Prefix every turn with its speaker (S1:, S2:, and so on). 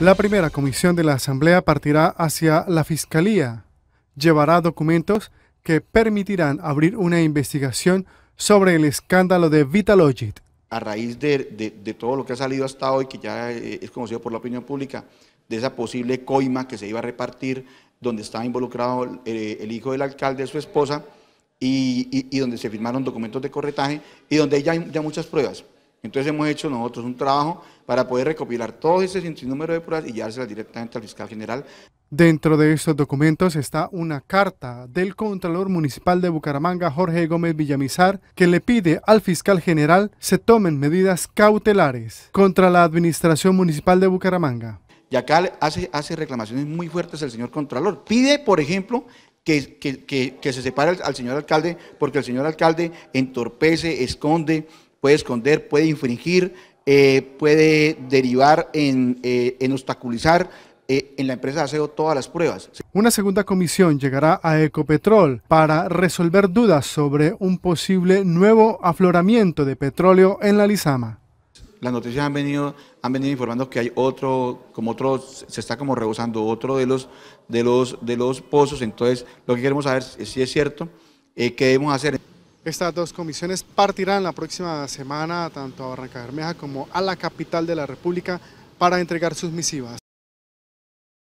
S1: La primera comisión de la Asamblea partirá hacia la Fiscalía. Llevará documentos que permitirán abrir una investigación sobre el escándalo de Vitalogit.
S2: A raíz de, todo lo que ha salido hasta hoy, que ya eh, es conocido por la opinión pública, de esa posible coima que se iba a repartir, donde estaba involucrado eh, el, hijo del alcalde, su esposa, y, donde se firmaron documentos de corretaje, y donde ya hay ya muchas pruebas. Entonces hemos hecho nosotros un trabajo para poder recopilar todo ese sinnúmero de pruebas y llevárselas directamente al fiscal general.
S1: Dentro de estos documentos está una carta del Contralor Municipal de Bucaramanga, Jorge Gómez Villamizar, que le pide al fiscal general se tomen medidas cautelares contra la Administración Municipal de Bucaramanga.
S2: Y acá hace, hace reclamaciones muy fuertes el señor Contralor. Pide, por ejemplo, que, se separe al señor alcalde porque el señor alcalde entorpece, esconde, puede esconder, puede infringir, eh, puede derivar en, eh, obstaculizar eh, en la empresa de aseo todas las pruebas.
S1: Una segunda comisión llegará a Ecopetrol para resolver dudas sobre un posible nuevo afloramiento de petróleo en la Lizama.
S2: Las noticias han venido, han venido informando que hay otro, como otro, se está como rebosando otro de los, de los, de los pozos. Entonces, lo que queremos saber es si es cierto, eh, qué debemos hacer. Estas dos comisiones partirán la próxima
S1: semana tanto a Barranca Bermeja como a la capital de la República para entregar sus misivas.